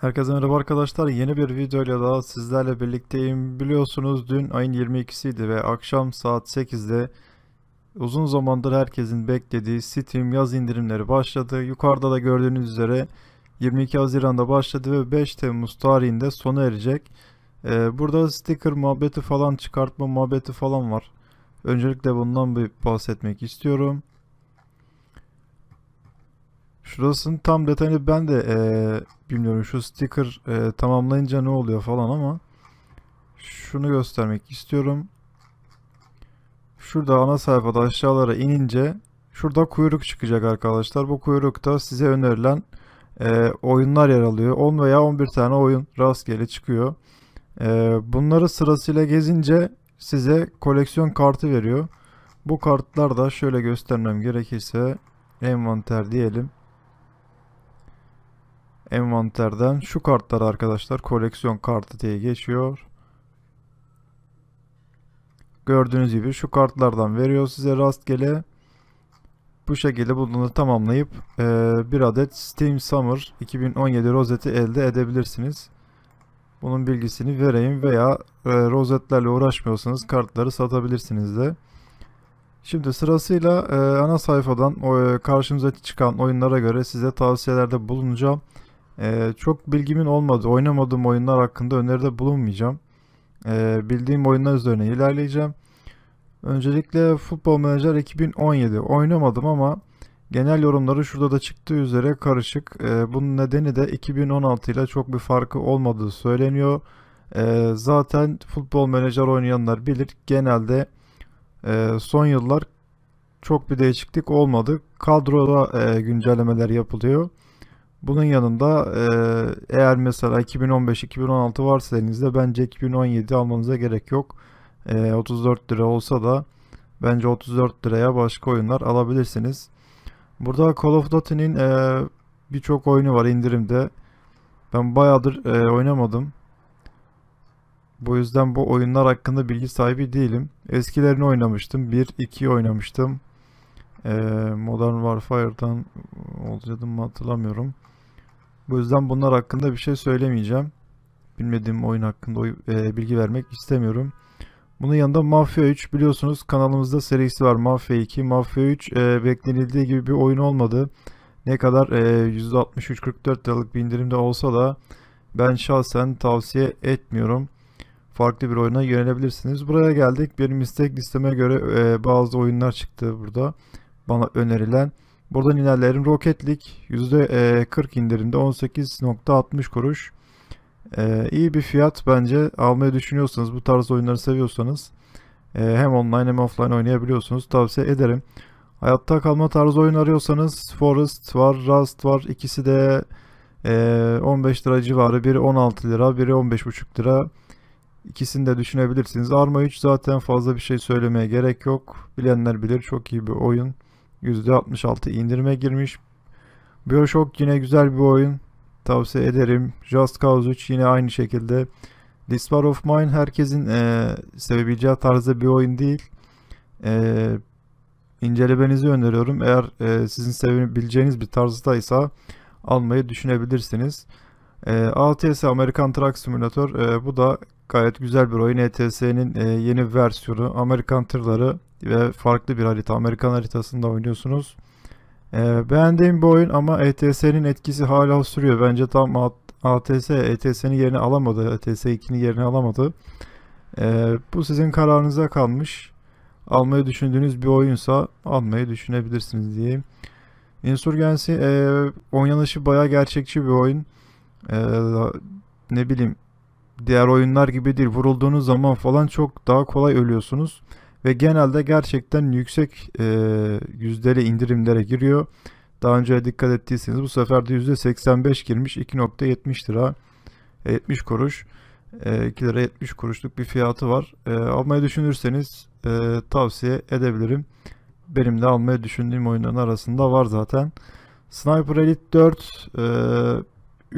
Herkese merhaba arkadaşlar. Yeni bir videoyla daha sizlerle birlikteyim. Biliyorsunuz dün ayın 22'siydi ve akşam saat 8'de uzun zamandır herkesin beklediği Steam yaz indirimleri başladı. Yukarıda da gördüğünüz üzere 22 Haziran'da başladı ve 5 Temmuz tarihinde sona erecek. Ee, burada sticker muhabbeti falan çıkartma muhabbeti falan var. Öncelikle bundan bir bahsetmek istiyorum. Şurasının tam detayını ben de e, bilmiyorum. Şu sticker e, tamamlayınca ne oluyor falan ama şunu göstermek istiyorum. Şurada ana sayfada aşağılara inince şurada kuyruk çıkacak arkadaşlar. Bu kuyrukta size önerilen e, oyunlar yer alıyor. 10 veya 11 tane oyun rastgele çıkıyor. E, bunları sırasıyla gezince size koleksiyon kartı veriyor. Bu kartlar da şöyle göstermem gerekirse envanter diyelim envanterden şu kartlar arkadaşlar koleksiyon kartı diye geçiyor. Gördüğünüz gibi şu kartlardan veriyor size rastgele. Bu şekilde bunları tamamlayıp e, bir adet Steam Summer 2017 rozeti elde edebilirsiniz. Bunun bilgisini vereyim veya e, rozetlerle uğraşmıyorsanız kartları satabilirsiniz de. Şimdi sırasıyla e, ana sayfadan karşımıza çıkan oyunlara göre size tavsiyelerde bulunacağım. Ee, çok bilgimin olmadı. Oynamadığım oyunlar hakkında öneride bulunmayacağım. Ee, bildiğim oyunlar üzerine ilerleyeceğim. Öncelikle Football Manager 2017 oynamadım ama genel yorumları şurada da çıktığı üzere karışık. Ee, bunun nedeni de 2016 ile çok bir farkı olmadığı söyleniyor. Ee, zaten Football Manager oynayanlar bilir genelde e, son yıllar çok bir değişiklik olmadı. Kadroda e, güncellemeler yapılıyor. Bunun yanında e, eğer mesela 2015-2016 varsa elinizde bence 2017 almanıza gerek yok. E, 34 lira olsa da bence 34 liraya başka oyunlar alabilirsiniz. Burada Call of Duty'nin e, birçok oyunu var indirimde. Ben bayağıdır e, oynamadım. Bu yüzden bu oyunlar hakkında bilgi sahibi değilim. Eskilerini oynamıştım. 1-2 oynamıştım. E, Modern Warfare'dan olacaktım mı hatırlamıyorum. Bu yüzden bunlar hakkında bir şey söylemeyeceğim. Bilmediğim oyun hakkında e, bilgi vermek istemiyorum. Bunun yanında Mafia 3 biliyorsunuz kanalımızda serisi var. Mafia 2, Mafia 3 e, beklenildiği gibi bir oyun olmadı. Ne kadar e, %63-44 liralık bir indirimde olsa da ben şahsen tavsiye etmiyorum. Farklı bir oyuna yönelebilirsiniz. Buraya geldik. Benim istek listeme göre e, bazı oyunlar çıktı burada. Bana önerilen. Buradan ilerleyelim. roketlik League %40 e, indirimde 18.60 kuruş. E, iyi bir fiyat bence almayı düşünüyorsanız bu tarz oyunları seviyorsanız e, hem online hem offline oynayabiliyorsunuz tavsiye ederim. Hayatta kalma tarzı oyun arıyorsanız Forest var, Rust var. İkisi de 15 lira civarı. Biri 16 lira, biri 15,5 lira. İkisini de düşünebilirsiniz. Arma 3 zaten fazla bir şey söylemeye gerek yok. Bilenler bilir. Çok iyi bir oyun. %66 indirime girmiş. Bioshock yine güzel bir oyun. Tavsiye ederim. Just Cause 3 yine aynı şekilde. This War of Mine herkesin e, sevebileceği tarzda bir oyun değil. E, incelemenizi öneriyorum. Eğer e, sizin sevebileceğiniz bir tarzdaysa almayı düşünebilirsiniz. E, ATS American Truck Simulator e, bu da gayet güzel bir oyun. ETS'nin e, yeni versiyonu. Amerikan tırları ve farklı bir harita. Amerikan haritasında oynuyorsunuz. E, beğendiğim bir oyun ama ETS'nin etkisi hala sürüyor. Bence tam ATS, ETS'nin yerini alamadı. ETS 2'nin yerini alamadı. E, ee, bu sizin kararınıza kalmış. Almayı düşündüğünüz bir oyunsa almayı düşünebilirsiniz diyeyim. Insurgency e, oynanışı baya gerçekçi bir oyun. E, ne bileyim diğer oyunlar gibidir. Vurulduğunuz zaman falan çok daha kolay ölüyorsunuz ve genelde gerçekten yüksek e, yüzdeli indirimlere giriyor. Daha önce dikkat ettiyseniz bu sefer de %85 girmiş 2.70 lira 70 kuruş. 2 e, lira 70 kuruşluk bir fiyatı var. E, almayı düşünürseniz e, tavsiye edebilirim. Benim de almayı düşündüğüm oyunların arasında var zaten. Sniper Elite 4 e,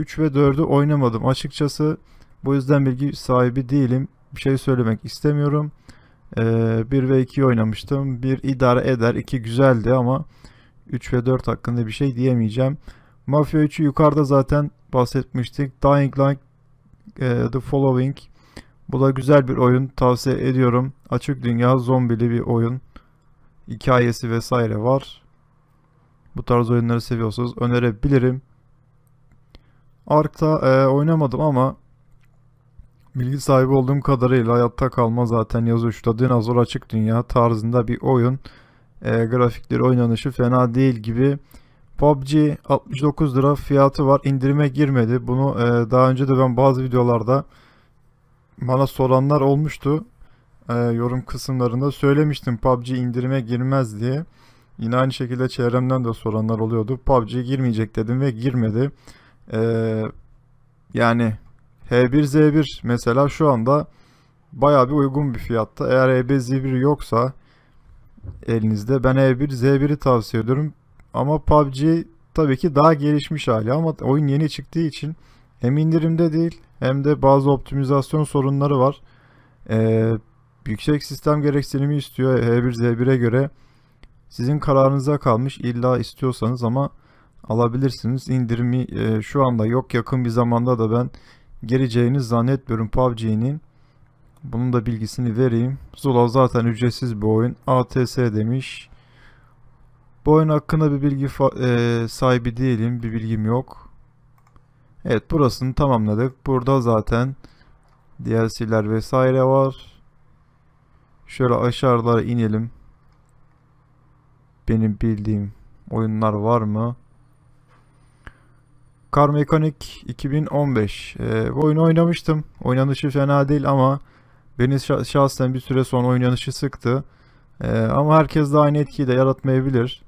3 ve 4'ü oynamadım açıkçası. Bu yüzden bilgi sahibi değilim. Bir şey söylemek istemiyorum. Ee, 1 ve 2 oynamıştım. 1 idare eder. 2 güzeldi ama 3 ve 4 hakkında bir şey diyemeyeceğim. Mafya 3'ü yukarıda zaten bahsetmiştik. Dying Light e, The Following. Bu da güzel bir oyun. Tavsiye ediyorum. Açık dünya zombili bir oyun. Hikayesi vesaire var. Bu tarz oyunları seviyorsanız önerebilirim. Ark'ta e, oynamadım ama Bilgi sahibi olduğum kadarıyla hayatta kalma zaten yazı 3'te dinozor açık dünya tarzında bir oyun. E, grafikleri oynanışı fena değil gibi. PUBG 69 lira fiyatı var. İndirime girmedi. Bunu e, daha önce de ben bazı videolarda bana soranlar olmuştu. E, yorum kısımlarında söylemiştim PUBG indirime girmez diye. Yine aynı şekilde çevremden de soranlar oluyordu. PUBG girmeyecek dedim ve girmedi. E, yani H1Z1 mesela şu anda bayağı bir uygun bir fiyatta. Eğer H1Z1 yoksa elinizde ben H1Z1'i tavsiye ediyorum. Ama PUBG tabii ki daha gelişmiş hali ama oyun yeni çıktığı için hem indirimde değil hem de bazı optimizasyon sorunları var. Ee, yüksek sistem gereksinimi istiyor H1Z1'e göre. Sizin kararınıza kalmış illa istiyorsanız ama alabilirsiniz. İndirimi e, şu anda yok yakın bir zamanda da ben geleceğini zannetmiyorum PUBG'nin. Bunun da bilgisini vereyim. Zula zaten ücretsiz bir oyun. ATS demiş. Bu oyun hakkında bir bilgi e sahibi değilim. Bir bilgim yok. Evet burasını tamamladık. Burada zaten DLC'ler vesaire var. Şöyle aşağılara inelim. Benim bildiğim oyunlar var mı? Car Mechanic 2015. Ee, bu oyunu oynamıştım. Oynanışı fena değil ama beni şahsen bir süre sonra oynanışı sıktı. Ee, ama herkes de aynı etkiyi de yaratmayabilir.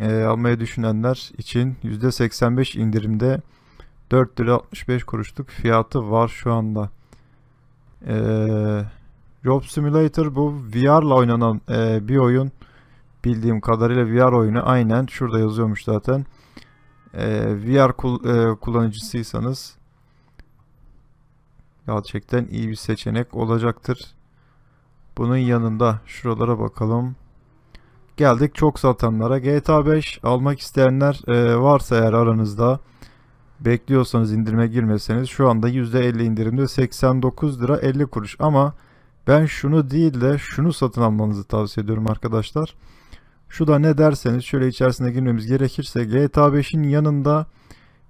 Ee, almayı düşünenler için %85 indirimde 4 lira 65 kuruşluk fiyatı var şu anda. Ee, Job Simulator bu VR'la oynanan e, bir oyun. Bildiğim kadarıyla VR oyunu aynen şurada yazıyormuş zaten. Ee, VR e, kullanıcısıysanız gerçekten iyi bir seçenek olacaktır. Bunun yanında şuralara bakalım. Geldik çok satanlara. GTA 5 almak isteyenler e, varsa eğer aranızda bekliyorsanız indirime girmeseniz şu anda %50 indirimde 89 lira 50 kuruş ama ben şunu değil de şunu satın almanızı tavsiye ediyorum arkadaşlar. Şu da ne derseniz şöyle içerisine girmemiz gerekirse GTA 5'in yanında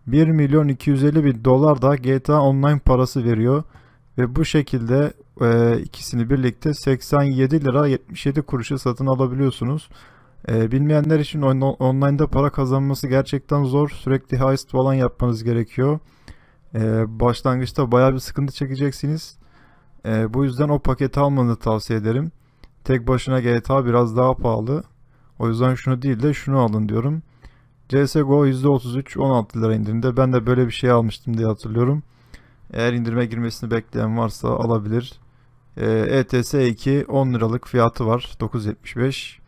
1 milyon 250 bin dolar da GTA Online parası veriyor. Ve bu şekilde e, ikisini birlikte 87 lira 77 kuruşa satın alabiliyorsunuz. E, bilmeyenler için on online'da para kazanması gerçekten zor. Sürekli heist falan yapmanız gerekiyor. E, başlangıçta baya bir sıkıntı çekeceksiniz. E, bu yüzden o paketi almanızı tavsiye ederim. Tek başına GTA biraz daha pahalı. O yüzden şunu değil de şunu alın diyorum. CSGO %33 16 lira indirimde. Ben de böyle bir şey almıştım diye hatırlıyorum. Eğer indirime girmesini bekleyen varsa alabilir. ETS2 ee, e 10 liralık fiyatı var. 9.75.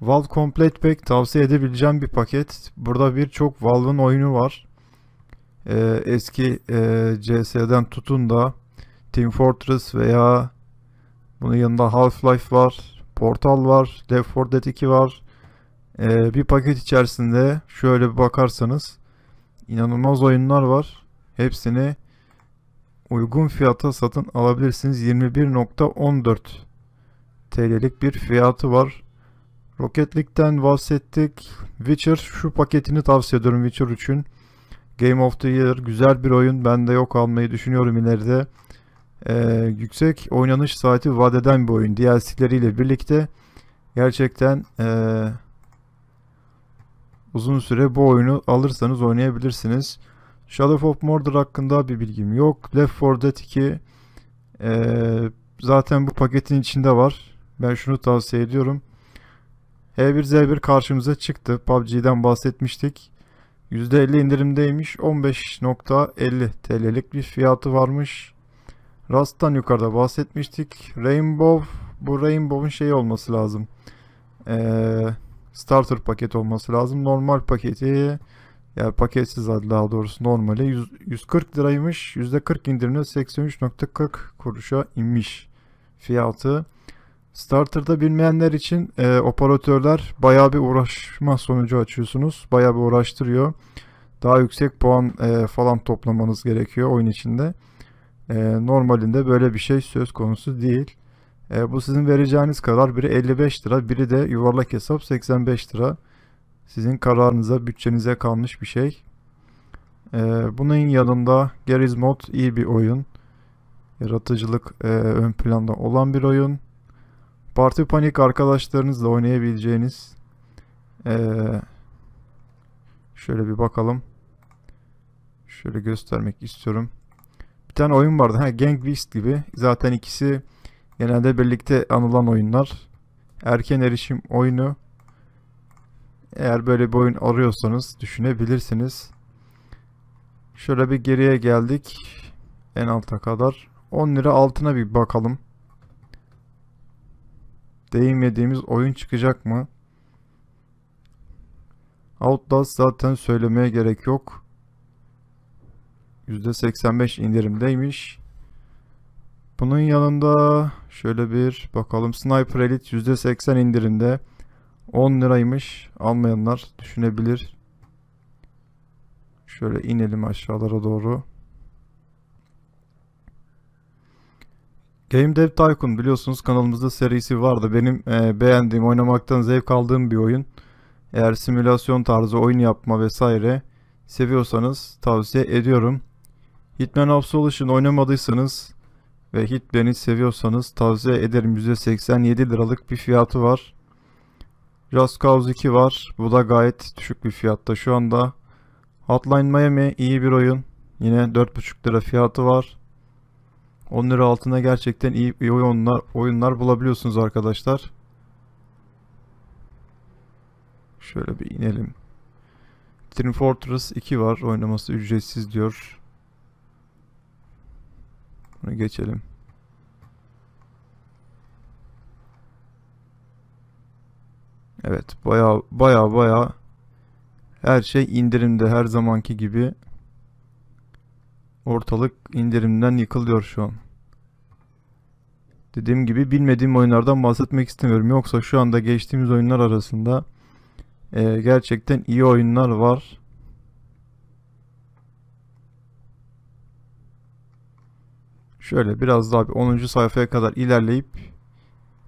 Valve Complete Pack tavsiye edebileceğim bir paket. Burada birçok Valve'ın oyunu var. Ee, eski e, CS'den tutun da Team Fortress veya bunun yanında Half-Life var. Portal var. Dev for Dead 2 var. Ee, bir paket içerisinde şöyle bir bakarsanız inanılmaz oyunlar var. Hepsini uygun fiyata satın alabilirsiniz. 21.14 TL'lik bir fiyatı var. Rocket League'den bahsettik. Witcher şu paketini tavsiye ediyorum Witcher 3'ün. Game of the Year güzel bir oyun. Ben de yok almayı düşünüyorum ileride. Ee, yüksek oynanış saati vadeden bir oyun. DLC'leriyle birlikte gerçekten ee, uzun süre bu oyunu alırsanız oynayabilirsiniz. Shadow of Mordor hakkında bir bilgim yok. Left 4 Dead 2 ee, zaten bu paketin içinde var. Ben şunu tavsiye ediyorum. H1Z1 karşımıza çıktı. PUBG'den bahsetmiştik. %50 indirimdeymiş. 15.50 TL'lik bir fiyatı varmış. Rust'tan yukarıda bahsetmiştik. Rainbow, bu Rainbow'un şey olması lazım. Ee, starter paket olması lazım. Normal paketi, yani paketsiz adı daha doğrusu normali 140 liraymış. %40 indirimle 83.40 kuruşa inmiş fiyatı. Starter'da bilmeyenler için e, operatörler bayağı bir uğraşma sonucu açıyorsunuz. Bayağı bir uğraştırıyor. Daha yüksek puan e, falan toplamanız gerekiyor oyun içinde. E, normalinde böyle bir şey söz konusu değil. E, bu sizin vereceğiniz karar biri 55 lira, biri de yuvarlak hesap 85 lira. Sizin kararınıza, bütçenize kalmış bir şey. E, bunun yanında Garry's Mod iyi bir oyun. Yaratıcılık e, ön planda olan bir oyun. Parti Panik arkadaşlarınızla oynayabileceğiniz e, şöyle bir bakalım. Şöyle göstermek istiyorum tane oyun vardı. Ha, Gang Beasts gibi. Zaten ikisi genelde birlikte anılan oyunlar. Erken erişim oyunu. Eğer böyle bir oyun arıyorsanız düşünebilirsiniz. Şöyle bir geriye geldik. En alta kadar. 10 lira altına bir bakalım. Değinmediğimiz oyun çıkacak mı? Outlast zaten söylemeye gerek yok. %85 indirimdeymiş. Bunun yanında şöyle bir bakalım Sniper Elite %80 indirimde 10 liraymış. Almayanlar düşünebilir. Şöyle inelim aşağılara doğru. Game Dev Tycoon biliyorsunuz kanalımızda serisi vardı. Benim e, beğendiğim, oynamaktan zevk aldığım bir oyun. Eğer simülasyon tarzı oyun yapma vesaire seviyorsanız tavsiye ediyorum. Hitman Absolution oynamadıysanız ve Hitman'i seviyorsanız tavsiye ederim. %87 liralık bir fiyatı var. Just Cause 2 var. Bu da gayet düşük bir fiyatta şu anda. Hotline Miami iyi bir oyun. Yine 4,5 lira fiyatı var. 10 lira altına gerçekten iyi, iyi oyunlar, oyunlar bulabiliyorsunuz arkadaşlar. Şöyle bir inelim. Team Fortress 2 var. Oynaması ücretsiz diyor. Bunu geçelim. Evet baya baya baya her şey indirimde her zamanki gibi. Ortalık indirimden yıkılıyor şu an. Dediğim gibi bilmediğim oyunlardan bahsetmek istemiyorum. Yoksa şu anda geçtiğimiz oyunlar arasında e, gerçekten iyi oyunlar var. Şöyle biraz daha bir 10. sayfaya kadar ilerleyip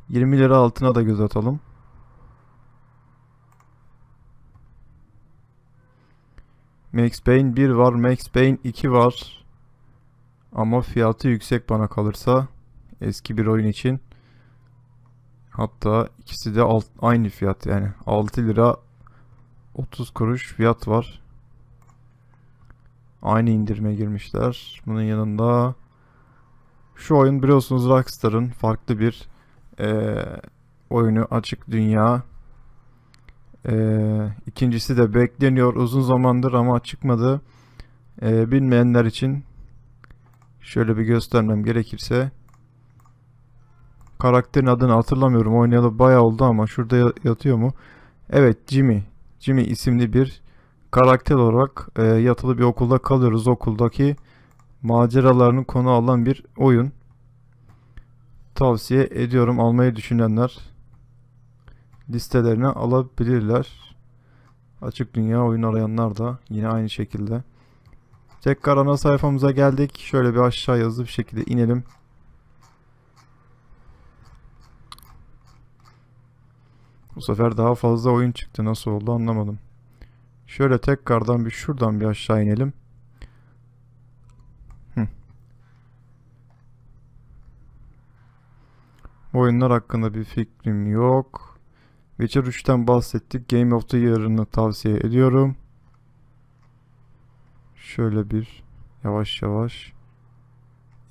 20 lira altına da göz atalım. Max Payne 1 var, Max Payne 2 var. Ama fiyatı yüksek bana kalırsa eski bir oyun için. Hatta ikisi de alt, aynı fiyat yani 6 lira 30 kuruş fiyat var. Aynı indirime girmişler. Bunun yanında şu oyun biliyorsunuz Rockstar'ın farklı bir e, oyunu açık dünya. E, ikincisi de bekleniyor uzun zamandır ama çıkmadı. E, bilmeyenler için şöyle bir göstermem gerekirse karakterin adını hatırlamıyorum. Oynayalı bayağı oldu ama şurada yatıyor mu? Evet Jimmy. Jimmy isimli bir karakter olarak e, yatılı bir okulda kalıyoruz. Okuldaki maceralarını konu alan bir oyun. Tavsiye ediyorum almayı düşünenler listelerine alabilirler. Açık dünya oyun arayanlar da yine aynı şekilde. Tekrar ana sayfamıza geldik. Şöyle bir aşağı hızlı bir şekilde inelim. Bu sefer daha fazla oyun çıktı. Nasıl oldu anlamadım. Şöyle tekrardan bir şuradan bir aşağı inelim. oyunlar hakkında bir fikrim yok. Witcher 3'ten bahsettik. Game of the Year'ını tavsiye ediyorum. Şöyle bir yavaş yavaş.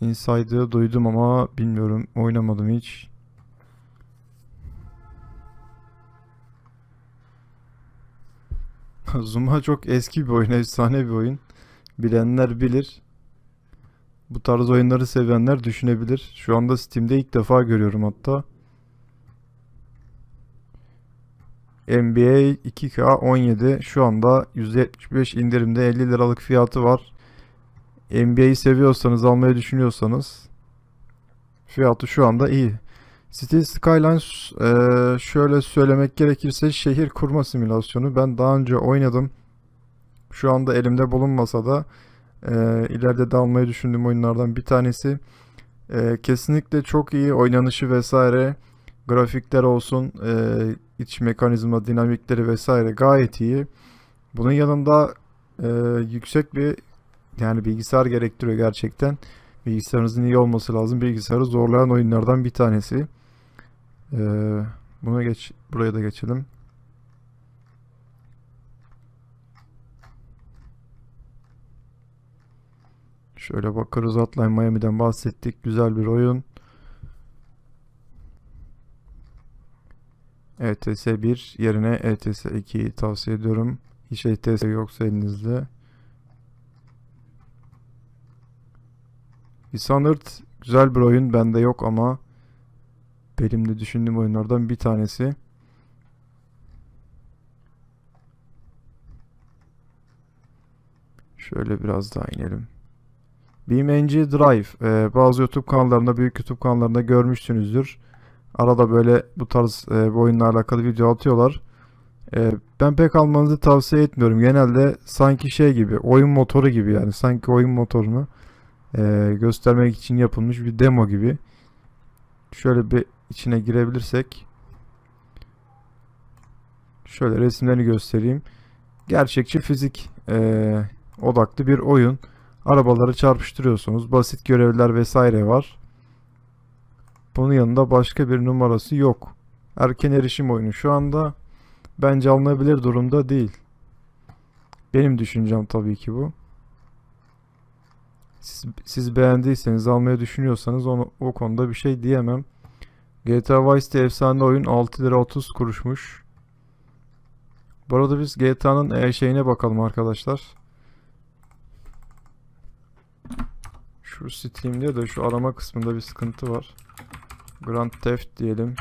Inside'ı duydum ama bilmiyorum. Oynamadım hiç. Zuma çok eski bir oyun, efsane bir oyun. Bilenler bilir. Bu tarz oyunları sevenler düşünebilir. Şu anda Steam'de ilk defa görüyorum hatta. NBA 2K17 şu anda %75 indirimde 50 liralık fiyatı var. NBA'yi seviyorsanız almayı düşünüyorsanız fiyatı şu anda iyi. City Skylines şöyle söylemek gerekirse şehir kurma simülasyonu. Ben daha önce oynadım. Şu anda elimde bulunmasa da e, ileride de almayı düşündüğüm oyunlardan bir tanesi. E, kesinlikle çok iyi oynanışı vesaire grafikler olsun e, iç mekanizma dinamikleri vesaire gayet iyi. Bunun yanında e, yüksek bir yani bilgisayar gerektiriyor gerçekten. Bilgisayarınızın iyi olması lazım. Bilgisayarı zorlayan oyunlardan bir tanesi. Ee, buna geç buraya da geçelim. Şöyle bakarız Hotline Miami'den bahsettik. Güzel bir oyun. ETS 1 yerine ETS 2'yi tavsiye ediyorum. Hiç ETS yoksa elinizde. Dishonored güzel bir oyun. Bende yok ama benim de düşündüğüm oyunlardan bir tanesi. Şöyle biraz daha inelim. BeamNG Drive. Ee, bazı YouTube kanallarında, büyük YouTube kanallarında görmüşsünüzdür. Arada böyle bu tarz e, bu oyunla alakalı video atıyorlar. E, ben pek almanızı tavsiye etmiyorum. Genelde sanki şey gibi, oyun motoru gibi yani. Sanki oyun motorunu e, göstermek için yapılmış bir demo gibi. Şöyle bir içine girebilirsek. Şöyle resimlerini göstereyim. Gerçekçi fizik e, odaklı bir oyun. Arabaları çarpıştırıyorsunuz. Basit görevler vesaire var. Bunun yanında başka bir numarası yok. Erken erişim oyunu şu anda bence alınabilir durumda değil. Benim düşüncem tabii ki bu. Siz, siz beğendiyseniz almayı düşünüyorsanız onu, o konuda bir şey diyemem. GTA Vice Vice'de efsane oyun 6 lira 30 kuruşmuş. Bu arada biz GTA'nın e şeyine bakalım arkadaşlar. Şu Steam'de de şu arama kısmında bir sıkıntı var. Grand Theft diyelim.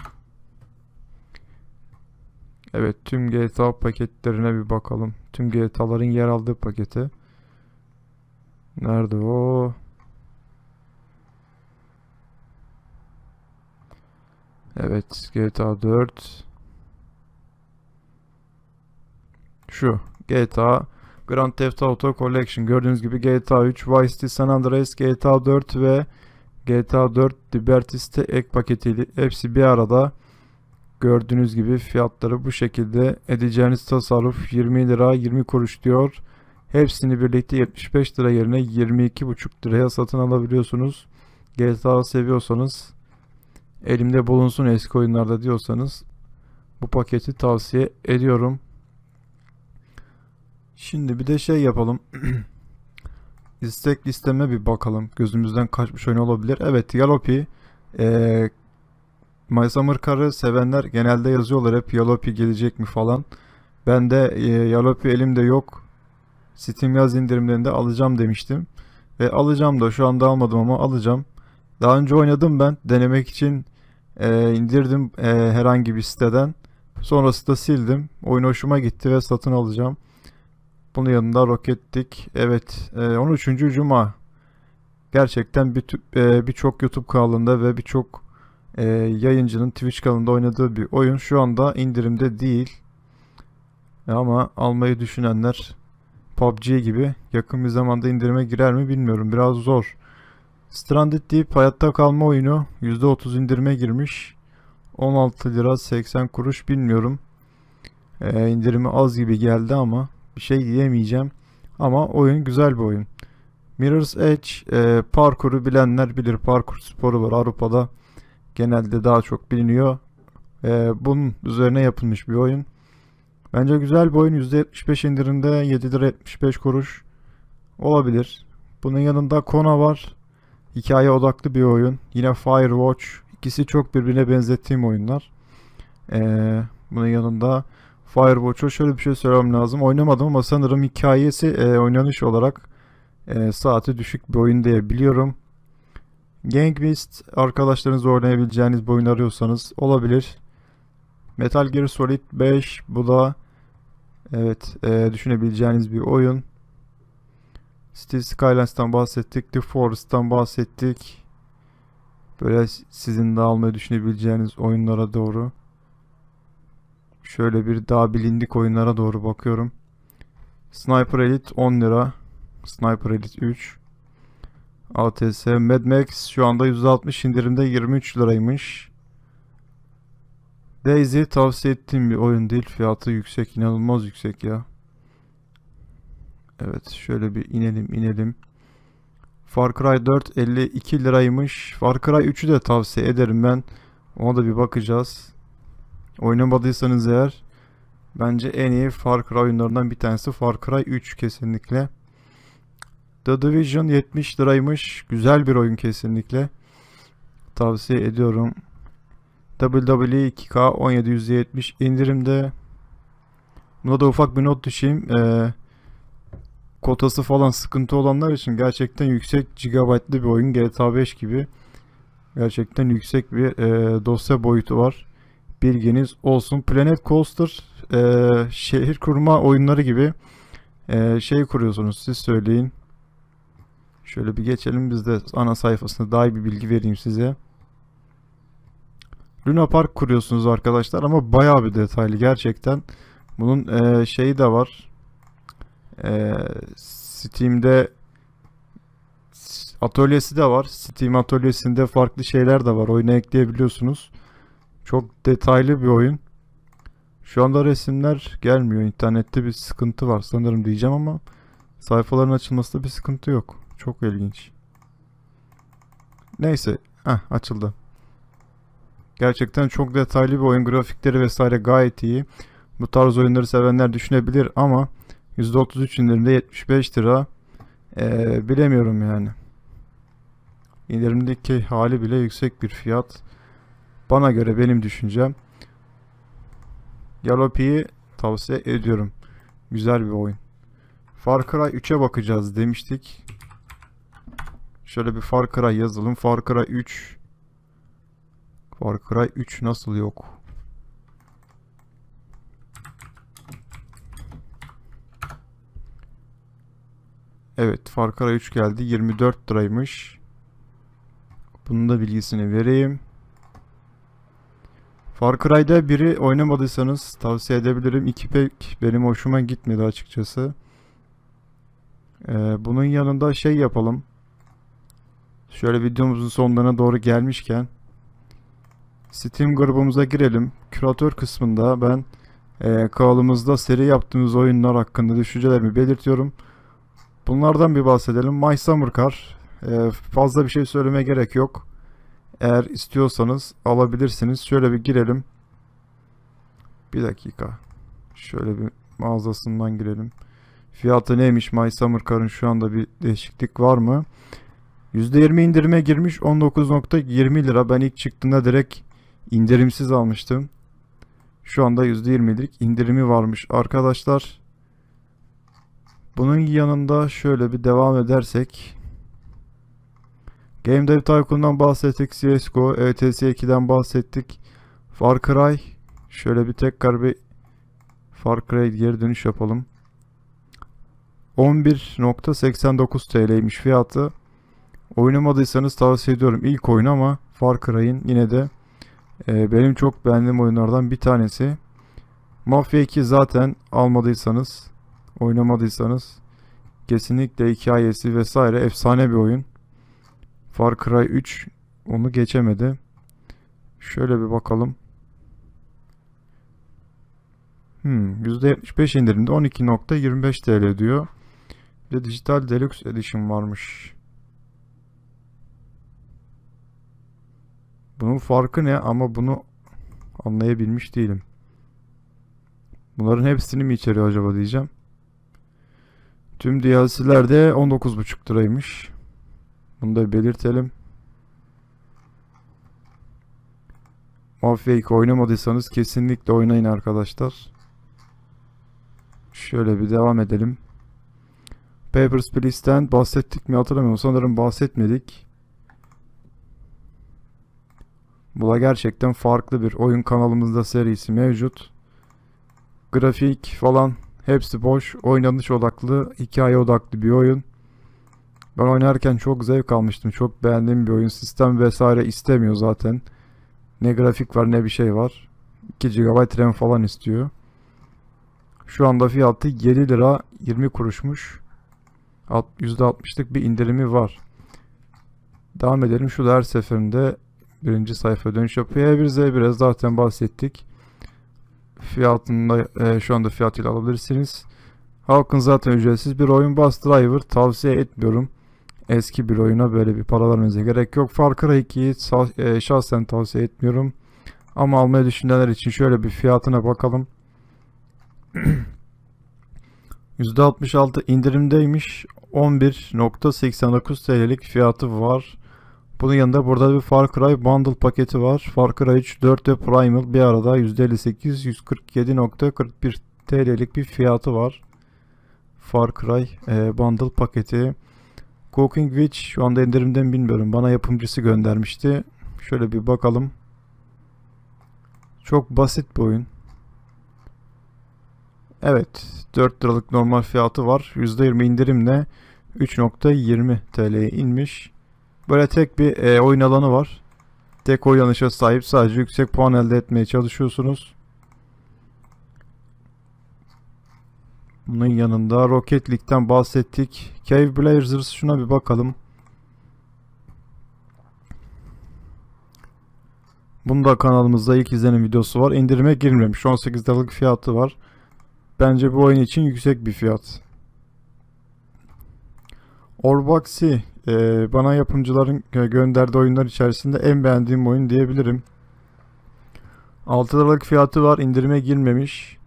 Evet tüm GTA paketlerine bir bakalım. Tüm GTA'ların yer aldığı paketi. Nerede o? Evet GTA 4. Şu GTA Grand Theft Auto Collection. Gördüğünüz gibi GTA 3, Vice City San Andreas, GTA 4 ve GTA 4 Liberty ek paketiyle hepsi bir arada. Gördüğünüz gibi fiyatları bu şekilde edeceğiniz tasarruf 20 lira 20 kuruş diyor. Hepsini birlikte 75 lira yerine 22,5 liraya satın alabiliyorsunuz. GTA seviyorsanız elimde bulunsun eski oyunlarda diyorsanız bu paketi tavsiye ediyorum. Şimdi bir de şey yapalım. İstek listeme bir bakalım. Gözümüzden kaçmış oyun olabilir. Evet Yalopi. Ee, My Summer Car'ı sevenler genelde yazıyorlar hep Yalopi gelecek mi falan. Ben de e, Yalopi elimde yok. Steam yaz indirimlerinde alacağım demiştim. Ve alacağım da şu anda almadım ama alacağım. Daha önce oynadım ben. Denemek için e, indirdim e, herhangi bir siteden. Sonrası da sildim. Oyun hoşuma gitti ve satın alacağım. Bunun yanında rokettik. Evet 13. E, cuma gerçekten e, birçok YouTube kanalında ve birçok e, yayıncının Twitch kanalında oynadığı bir oyun. Şu anda indirimde değil. Ama almayı düşünenler PUBG gibi yakın bir zamanda indirime girer mi bilmiyorum. Biraz zor. Stranded deyip hayatta kalma oyunu %30 indirime girmiş. 16 lira 80 kuruş bilmiyorum. Ee, indirimi az gibi geldi ama bir şey diyemeyeceğim. Ama oyun güzel bir oyun. Mirror's Edge e, parkuru bilenler bilir. Parkur sporu var Avrupa'da. Genelde daha çok biliniyor. E, bunun üzerine yapılmış bir oyun. Bence güzel bir oyun. %75 indirimde 7 lira 75 kuruş olabilir. Bunun yanında Kona var. Hikaye odaklı bir oyun. Yine Firewatch. İkisi çok birbirine benzettiğim oyunlar. Ee, bunun yanında Firewatch'a şöyle bir şey söylemem lazım. Oynamadım ama sanırım hikayesi e, oynanış olarak e, saati düşük bir oyun diye biliyorum. Gang Beast oynayabileceğiniz bir oyun arıyorsanız olabilir. Metal Gear Solid 5 bu da evet e, düşünebileceğiniz bir oyun. Steel Skylines'tan bahsettik. The Forest'tan bahsettik. Böyle sizin de almayı düşünebileceğiniz oyunlara doğru. Şöyle bir daha bilindik oyunlara doğru bakıyorum. Sniper Elite 10 lira. Sniper Elite 3. ATS Mad Max şu anda 160 indirimde 23 liraymış. Daisy tavsiye ettiğim bir oyun değil. Fiyatı yüksek, inanılmaz yüksek ya. Evet, şöyle bir inelim, inelim. Far Cry 4 52 liraymış. Far Cry 3'ü de tavsiye ederim ben. Ona da bir bakacağız. Oynamadıysanız eğer bence en iyi Far Cry oyunlarından bir tanesi Far Cry 3 kesinlikle. The Division 70 liraymış. Güzel bir oyun kesinlikle. Tavsiye ediyorum. WWE 2K 1770 indirimde. Buna da ufak bir not düşeyim. Ee, kotası falan sıkıntı olanlar için gerçekten yüksek gigabaytlı bir oyun. GTA 5 gibi. Gerçekten yüksek bir e, dosya boyutu var bilginiz olsun. Planet Coaster e, şehir kurma oyunları gibi e, şey kuruyorsunuz siz söyleyin. Şöyle bir geçelim biz de ana sayfasında daha iyi bir bilgi vereyim size. Luna Park kuruyorsunuz arkadaşlar ama bayağı bir detaylı gerçekten. Bunun e, şeyi de var. E, Steam'de atölyesi de var. Steam atölyesinde farklı şeyler de var. Oyuna ekleyebiliyorsunuz. Çok detaylı bir oyun. Şu anda resimler gelmiyor. İnternette bir sıkıntı var sanırım diyeceğim ama sayfaların açılmasında bir sıkıntı yok. Çok ilginç. Neyse. Heh, açıldı. Gerçekten çok detaylı bir oyun. Grafikleri vesaire gayet iyi. Bu tarz oyunları sevenler düşünebilir ama %33 indirimde 75 lira. Ee, bilemiyorum yani. İndirimdeki hali bile yüksek bir fiyat. Bana göre benim düşüncem Galopi'yi tavsiye ediyorum. Güzel bir oyun. Far Cry 3'e bakacağız demiştik. Şöyle bir Far Cry yazalım. Far Cry 3 Far Cry 3 nasıl yok? Evet Far Cry 3 geldi. 24 liraymış. Bunun da bilgisini vereyim. Far Cry'da biri oynamadıysanız tavsiye edebilirim. İki pek benim hoşuma gitmedi açıkçası. Ee, bunun yanında şey yapalım. Şöyle videomuzun sonlarına doğru gelmişken Steam grubumuza girelim. Küratör kısmında ben e, kanalımızda seri yaptığımız oyunlar hakkında düşüncelerimi belirtiyorum. Bunlardan bir bahsedelim. My Summer Car. E, fazla bir şey söylemeye gerek yok. Eğer istiyorsanız alabilirsiniz. Şöyle bir girelim. Bir dakika. Şöyle bir mağazasından girelim. Fiyatı neymiş My Summer Car'ın şu anda bir değişiklik var mı? %20 indirime girmiş 19.20 lira. Ben ilk çıktığında direkt indirimsiz almıştım. Şu anda %20'lik indirimi varmış arkadaşlar. Bunun yanında şöyle bir devam edersek Game Dev Tycoon'dan bahsettik. CSGO, ETS 2'den bahsettik. Far Cry. Şöyle bir tekrar bir Far Cry geri dönüş yapalım. 11.89 TL'ymiş fiyatı. Oynamadıysanız tavsiye ediyorum. İlk oyun ama Far Cry'in yine de e, benim çok beğendiğim oyunlardan bir tanesi. Mafia 2 zaten almadıysanız, oynamadıysanız kesinlikle hikayesi vesaire efsane bir oyun. Far Cry 3 onu geçemedi. Şöyle bir bakalım. Hmm, %75 indirimde 12.25 TL diyor. Bir de Digital Deluxe Edition varmış. Bunun farkı ne ama bunu anlayabilmiş değilim. Bunların hepsini mi içeriyor acaba diyeceğim. Tüm DLC'ler de 19.5 liraymış. Bunu da belirtelim. Mafya oynamadıysanız kesinlikle oynayın arkadaşlar. Şöyle bir devam edelim. Papers, Please'den bahsettik mi hatırlamıyorum. Sanırım bahsetmedik. Bu da gerçekten farklı bir oyun kanalımızda serisi mevcut. Grafik falan hepsi boş. Oynanış odaklı, hikaye odaklı bir oyun. Ben oynarken çok zevk almıştım. Çok beğendiğim bir oyun. Sistem vesaire istemiyor zaten. Ne grafik var ne bir şey var. 2 GB RAM falan istiyor. Şu anda fiyatı 7 lira 20 kuruşmuş. %60'lık bir indirimi var. Devam edelim. Şu da her seferinde birinci sayfa dönüş yapıyor. E1Z1'e zaten bahsettik. Fiyatında e, şu anda fiyatıyla alabilirsiniz. Halkın zaten ücretsiz bir oyun. Bus Driver tavsiye etmiyorum eski bir oyuna böyle bir para vermenize gerek yok. Far Cry 2'yi şahsen tavsiye etmiyorum. Ama almayı düşünenler için şöyle bir fiyatına bakalım. %66 indirimdeymiş. 11.89 TL'lik fiyatı var. Bunun yanında burada bir Far Cry Bundle paketi var. Far Cry 3, 4 ve Primal bir arada %58 147.41 TL'lik bir fiyatı var. Far Cry e, Bundle paketi. Cooking Witch şu anda indirimden bilmiyorum. Bana yapımcısı göndermişti. Şöyle bir bakalım. Çok basit bir oyun. Evet 4 liralık normal fiyatı var. %20 indirimle 3.20 TL'ye inmiş. Böyle tek bir e, oyun alanı var. Tek oynanışa sahip sadece yüksek puan elde etmeye çalışıyorsunuz. Bunun yanında Rocket League'den bahsettik. Cave Blazers şuna bir bakalım. Bunda kanalımızda ilk izlenim videosu var. İndirime girmemiş. 18 liralık fiyatı var. Bence bu oyun için yüksek bir fiyat. Orbaxi e, bana yapımcıların gönderdiği oyunlar içerisinde en beğendiğim oyun diyebilirim. 6 liralık fiyatı var. İndirime girmemiş.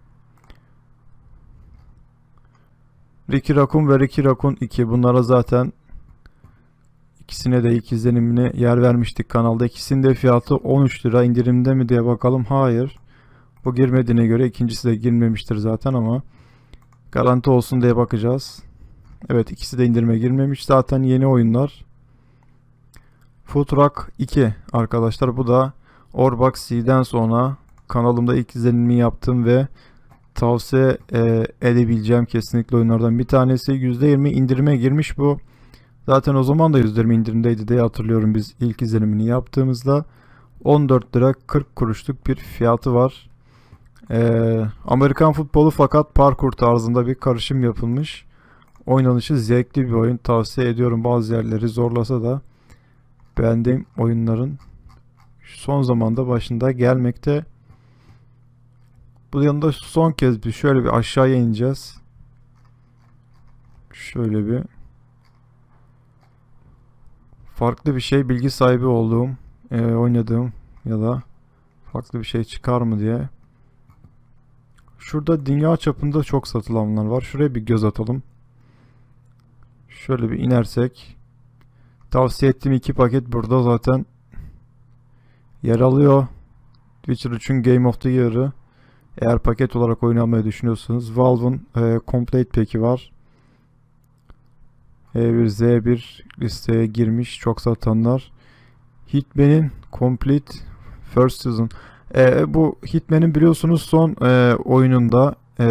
Ricky Raccoon ve Ricky Raccoon 2. Bunlara zaten ikisine de ilk izlenimine yer vermiştik kanalda. İkisinin de fiyatı 13 lira indirimde mi diye bakalım. Hayır. Bu girmediğine göre ikincisi de girmemiştir zaten ama garanti olsun diye bakacağız. Evet ikisi de indirime girmemiş. Zaten yeni oyunlar. Food Rock 2 arkadaşlar bu da Orbox C'den sonra kanalımda ilk izlenimi yaptım ve tavsiye e, edebileceğim kesinlikle oyunlardan bir tanesi. %20 indirime girmiş bu. Zaten o zaman da %20 indirimdeydi diye hatırlıyorum biz ilk izlenimini yaptığımızda. 14 lira 40 kuruşluk bir fiyatı var. Ee, Amerikan futbolu fakat parkur tarzında bir karışım yapılmış. Oynanışı zevkli bir oyun. Tavsiye ediyorum bazı yerleri zorlasa da beğendiğim oyunların son zamanda başında gelmekte. Bu yanında son kez bir şöyle bir aşağıya ineceğiz. Şöyle bir farklı bir şey bilgi sahibi olduğum, e, oynadığım ya da farklı bir şey çıkar mı diye. Şurada dünya çapında çok satılanlar var. Şuraya bir göz atalım. Şöyle bir inersek. Tavsiye ettiğim iki paket burada zaten yer alıyor. Witcher 3'ün Game of the Year'ı. Eğer paket olarak oynamayı düşünüyorsanız Valve'ın e, Complete Pack'i var. E1, Z1 listeye girmiş çok satanlar. Hitman'in Complete First Season. E, bu Hitman'in biliyorsunuz son e, oyununda e,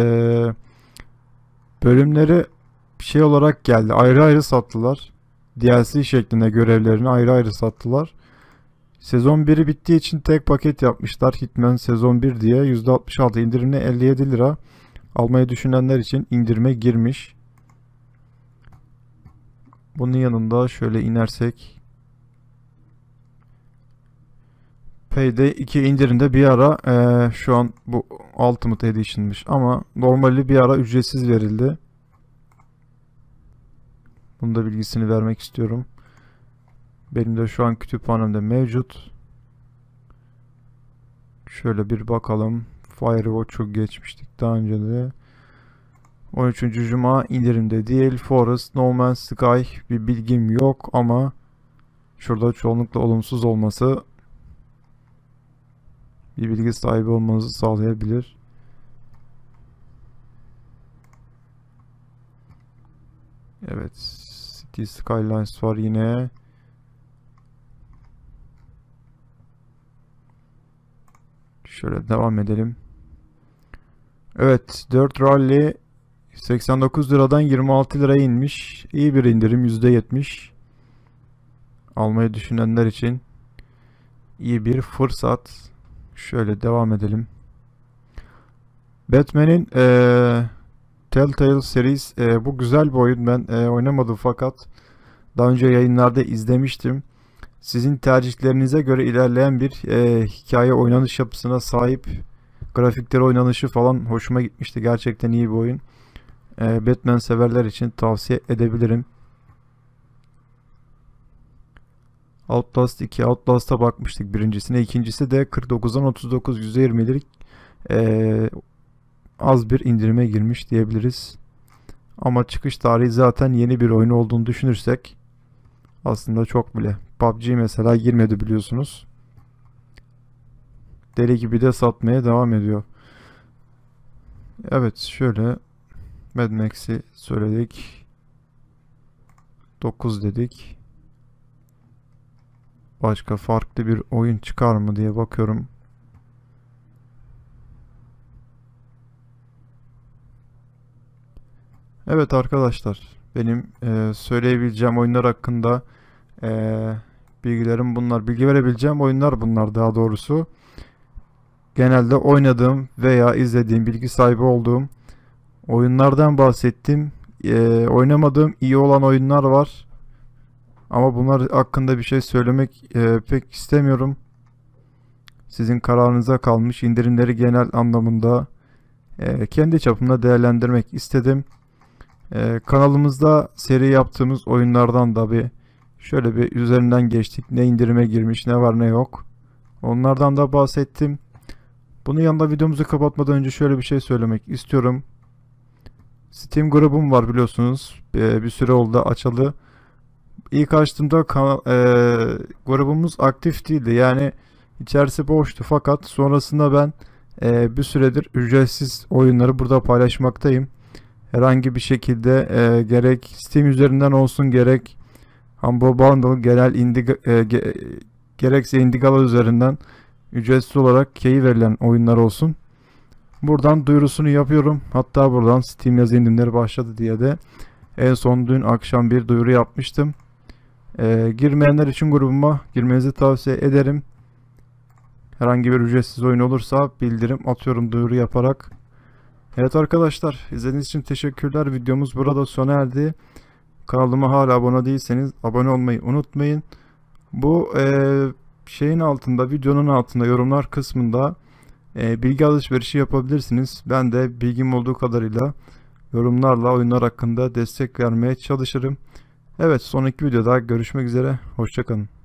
bölümleri şey olarak geldi. Ayrı ayrı sattılar. DLC şeklinde görevlerini ayrı ayrı sattılar. Sezon 1'i bittiği için tek paket yapmışlar Hitman sezon 1 diye %66 indirimle 57 lira almayı düşünenler için indirime girmiş. Bunun yanında şöyle inersek Payday 2 indirimde bir ara ee, şu an bu Ultimate Edition'mış ama normali bir ara ücretsiz verildi. Bunu da bilgisini vermek istiyorum. Benim de şu an kütüphanemde mevcut. Şöyle bir bakalım. Firewatch'u geçmiştik daha önce de. 13. Cuma indirimde değil. Forest, No Man's Sky bir bilgim yok ama şurada çoğunlukla olumsuz olması bir bilgi sahibi olmanızı sağlayabilir. Evet. City Skylines var yine. Şöyle devam edelim. Evet 4 rally 89 liradan 26 liraya inmiş. İyi bir indirim %70. Almayı düşünenler için iyi bir fırsat. Şöyle devam edelim. Batman'in ee, Telltale serisi e, bu güzel bir oyun. Ben e, oynamadım fakat daha önce yayınlarda izlemiştim sizin tercihlerinize göre ilerleyen bir e, hikaye oynanış yapısına sahip grafikleri oynanışı falan hoşuma gitmişti. Gerçekten iyi bir oyun. E, Batman severler için tavsiye edebilirim. Outlast 2 Outlast'a bakmıştık birincisine. ikincisi de 49'dan 39 %20'lik e, az bir indirime girmiş diyebiliriz. Ama çıkış tarihi zaten yeni bir oyun olduğunu düşünürsek aslında çok bile PUBG mesela girmedi biliyorsunuz. Deli gibi de satmaya devam ediyor. Evet şöyle Mad Max'i söyledik. 9 dedik. Başka farklı bir oyun çıkar mı diye bakıyorum. Evet arkadaşlar benim e, söyleyebileceğim oyunlar hakkında e, Bilgilerim bunlar. Bilgi verebileceğim oyunlar bunlar daha doğrusu. Genelde oynadığım veya izlediğim, bilgi sahibi olduğum oyunlardan bahsettim. Ee, oynamadığım iyi olan oyunlar var. Ama bunlar hakkında bir şey söylemek e, pek istemiyorum. Sizin kararınıza kalmış indirimleri genel anlamında e, kendi çapımda değerlendirmek istedim. E, kanalımızda seri yaptığımız oyunlardan da bir Şöyle bir üzerinden geçtik. Ne indirime girmiş, ne var ne yok. Onlardan da bahsettim. Bunun yanında videomuzu kapatmadan önce şöyle bir şey söylemek istiyorum. Steam grubum var biliyorsunuz. Ee, bir süre oldu açalı. İlk açtığımda kanal, e, grubumuz aktif değildi. Yani içerisi boştu fakat sonrasında ben e, bir süredir ücretsiz oyunları burada paylaşmaktayım. Herhangi bir şekilde e, gerek Steam üzerinden olsun gerek Humble Bundle genel indiga, e, ge, gerekse Indigo üzerinden ücretsiz olarak key verilen oyunlar olsun. Buradan duyurusunu yapıyorum. Hatta buradan Steam yazı indirimleri başladı diye de en son dün akşam bir duyuru yapmıştım. E, girmeyenler için grubuma girmenizi tavsiye ederim. Herhangi bir ücretsiz oyun olursa bildirim atıyorum duyuru yaparak. Evet arkadaşlar izlediğiniz için teşekkürler. Videomuz burada sona erdi. Kanalıma hala abone değilseniz abone olmayı unutmayın. Bu e, şeyin altında, videonun altında yorumlar kısmında e, bilgi alışverişi yapabilirsiniz. Ben de bilgim olduğu kadarıyla yorumlarla oyunlar hakkında destek vermeye çalışırım. Evet sonraki videoda görüşmek üzere. Hoşçakalın.